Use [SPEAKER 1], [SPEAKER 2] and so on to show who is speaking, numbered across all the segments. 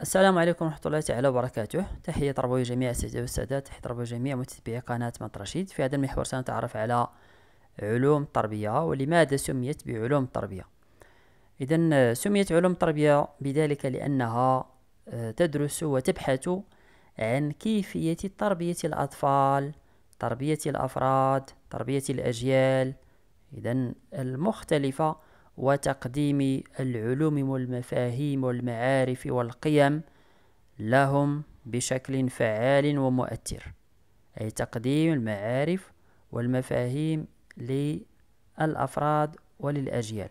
[SPEAKER 1] السلام عليكم ورحمة الله تعالى وبركاته تحية تربوي جميع السادة والسادات تحية تربوي جميع متتبعي قناة مد رشيد في هذا المحور سنتعرف على علوم التربية ولماذا سميت بعلوم التربية إذا سميت علوم التربية بذلك لأنها آه، تدرس وتبحث عن كيفية تربية الأطفال تربية الأفراد تربية الأجيال إذا المختلفة وتقديم العلوم والمفاهيم والمعارف والقيم لهم بشكل فعال ومؤثر أي تقديم المعارف والمفاهيم للأفراد وللأجيال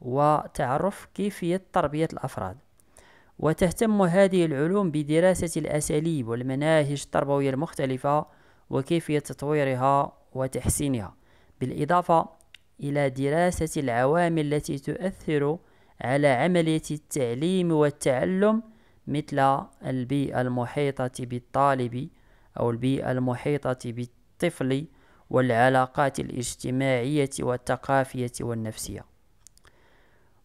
[SPEAKER 1] وتعرف كيفية تربية الأفراد وتهتم هذه العلوم بدراسة الأساليب والمناهج التربوية المختلفة وكيفية تطويرها وتحسينها بالإضافة إلى دراسة العوامل التي تؤثر على عملية التعليم والتعلم مثل البيئة المحيطة بالطالب أو البيئة المحيطة بالطفل والعلاقات الاجتماعية والثقافية والنفسية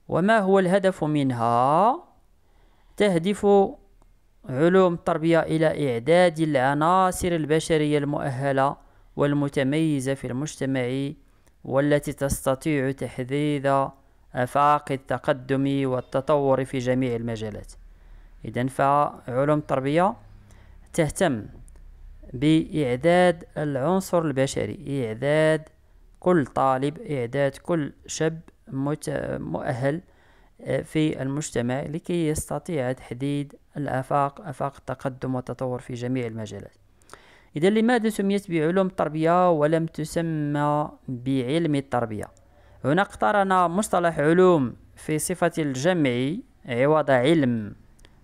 [SPEAKER 1] وما هو الهدف منها؟ تهدف علوم التربية إلى إعداد العناصر البشرية المؤهلة والمتميزة في المجتمع والتي تستطيع تحديد آفاق التقدم والتطور في جميع المجالات إذا فعلوم التربية تهتم بإعداد العنصر البشري إعداد كل طالب إعداد كل شاب مؤهل آه، في المجتمع لكي يستطيع تحديد الآفاق آفاق التقدم والتطور في جميع المجالات إذا لماذا سميت بعلوم التربية ولم تسمى بعلم التربية هنا اقترن مصطلح علوم في صفة الجمع عوض علم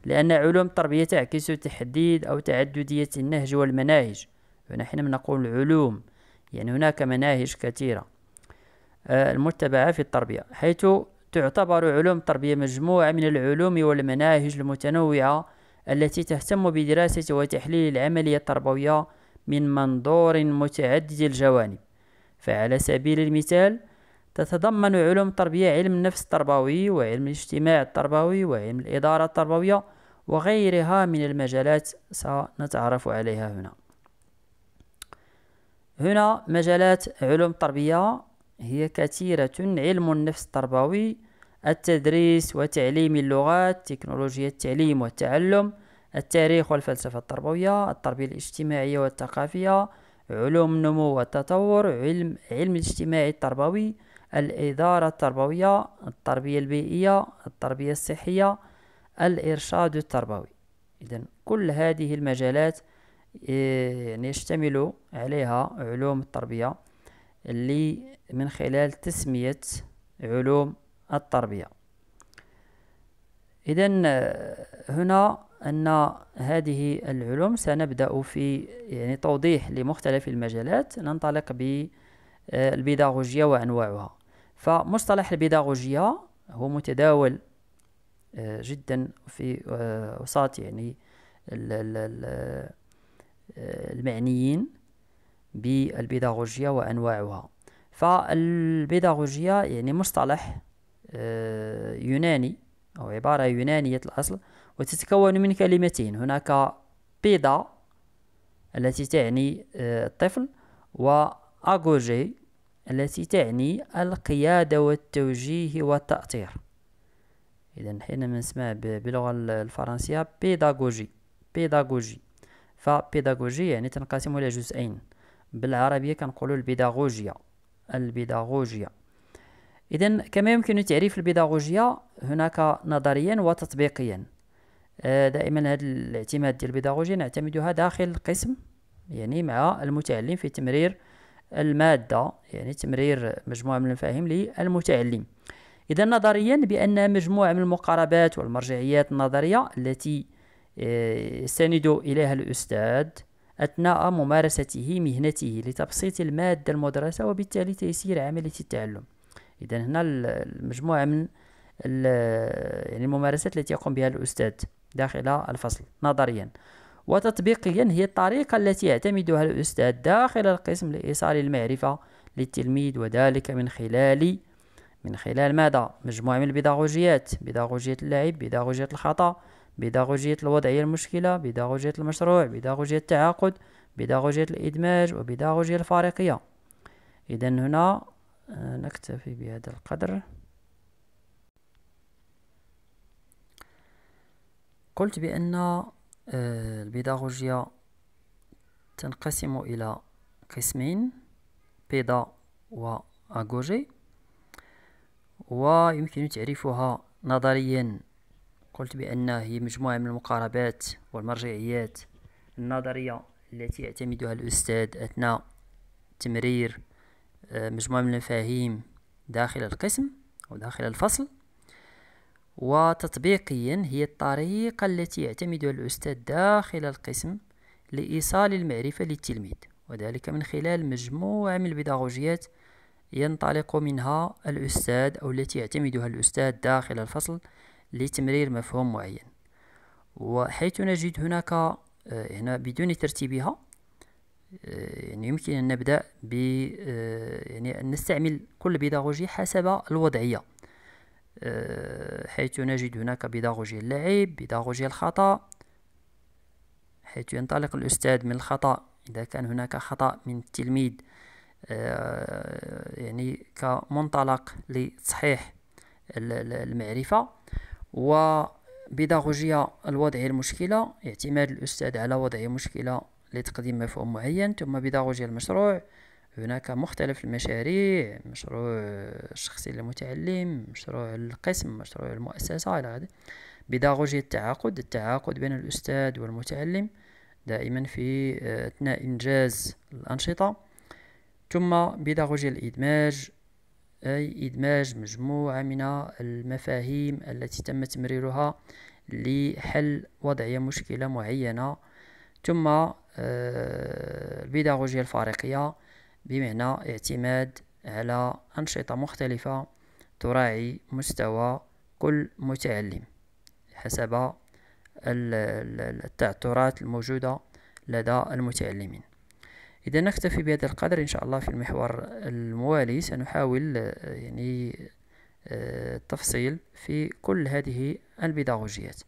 [SPEAKER 1] لأن علوم التربية تعكس تحديد أو تعددية النهج والمناهج ونحن نقول علوم يعني هناك مناهج كثيرة آه، المتبعة في التربية حيث تعتبر علوم التربية مجموعة من العلوم والمناهج المتنوعة التي تهتم بدراسة وتحليل العملية التربوية من منظور متعدد الجوانب فعلى سبيل المثال تتضمن علوم التربية علم النفس التربوي وعلم الاجتماع التربوي وعلم الإدارة التربوية وغيرها من المجالات سنتعرف عليها هنا هنا مجالات علوم التربية هي كثيرة علم النفس التربوي التدريس وتعليم اللغات تكنولوجيا التعليم والتعلم التاريخ والفلسفة التربوية التربية الاجتماعية والثقافية علوم النمو والتطور علم علم الاجتماعي التربوي الإدارة التربوية التربية البيئية التربية الصحية الإرشاد التربوي إذا كل هذه المجالات يعني آه، يشتمل عليها علوم التربية اللي من خلال تسمية علوم التربية إذا هنا أن هذه العلوم سنبدأ في يعني توضيح لمختلف المجالات ننطلق بالبيداغوجيا آه، وأنواعها فمصطلح البيداغوجيا هو متداول آه، جدا في آه، وسط يعني المعنيين بالبيداغوجيا وأنواعها فالبيداغوجيا يعني مصطلح آه، يوناني أو عبارة يونانية الأصل وتتكون من كلمتين هناك بيدا التي تعني آه، الطفل وأغوجي التي تعني القيادة والتوجيه والتأطير إذا حينما نسمع باللغة الفرنسية بيداغوجي بيداغوجي فبيداغوجي يعني تنقسم إلى جزئين بالعربية كنقولوا البيداغوجيا البيداغوجيا إذا كما يمكن تعريف البيداغوجيا هناك نظريا وتطبيقيا آه، دائما هذا الاعتماد ديال البيداغوجيا نعتمدها داخل القسم يعني مع المتعلم في تمرير المادة يعني تمرير مجموعة من المفاهيم للمتعلم إذا نظريا بأن مجموعة من المقاربات والمرجعيات النظرية التي آه، يستند إليها الأستاذ أثناء ممارسته مهنته لتبسيط المادة المدرسة وبالتالي تيسير عملية التعلم اذا هنا المجموعه من يعني الممارسات التي يقوم بها الاستاذ داخل الفصل نظريا وتطبيقيا هي الطريقة التي يعتمدها الأستاذ داخل القسم لإيصال المعرفة للتلميذ وذلك من خلال من خلال ماذا؟ مجموعة من البيداغوجيات بيداغوجية اللعب بيداغوجية الخطأ بيداغوجية الوضعية المشكلة بيداغوجية المشروع بيداغوجية التعاقد بيداغوجية الإدماج وبيداغوجية الفارقية إذا هنا أه، نكتفي بهذا القدر قلت بأن أه، البيداغوجيا تنقسم إلى قسمين بيدا و أغوجي ويمكن تعريفها نظريا قلت بأن هي مجموعة من المقاربات والمرجعيات النظرية التي يعتمدها الأستاذ أثناء تمرير آه، مجموعة من المفاهيم داخل القسم أو داخل الفصل وتطبيقيا هي الطريقة التي يعتمدها الأستاذ داخل القسم لإيصال المعرفة للتلميذ وذلك من خلال مجموعة من البيداغوجيات ينطلق منها الأستاذ أو التي يعتمدها الأستاذ داخل الفصل لتمرير مفهوم معين وحيث نجد هناك آه، هنا بدون ترتيبها آه، يعني يمكن أن نبدأ ب آه، يعني أن نستعمل كل بيداغوجي حسب الوضعية آه، حيث نجد هناك بيداغوجي اللعب بيداغوجي الخطأ حيث ينطلق الأستاذ من الخطأ إذا كان هناك خطأ من التلميذ يعني كمنطلق لتصحيح المعرفة وبيداغوجيا الوضع المشكلة اعتماد الأستاذ على وضع مشكلة لتقديم مفهوم معين ثم بيداغوجيا المشروع هناك مختلف المشاريع مشروع الشخصي للمتعلم مشروع القسم مشروع المؤسسة إلى هذا بداغوجيا التعاقد التعاقد بين الأستاذ والمتعلم دائما في آه، أثناء إنجاز الأنشطة ثم بداغوجيا الإدماج أي إدماج مجموعة من المفاهيم التي تم تمريرها لحل وضعية مشكلة معينة ثم البيداغوجيا آه، الفارقية بمعنى اعتماد على أنشطة مختلفة تراعي مستوى كل متعلم حسب التعثرات الموجودة لدى المتعلمين إذا نكتفي بهذا القدر إن شاء الله في المحور الموالي سنحاول آه، يعني آه، التفصيل في كل هذه البيداغوجيات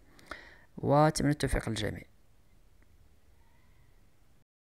[SPEAKER 1] وأتمنى التوفيق للجميع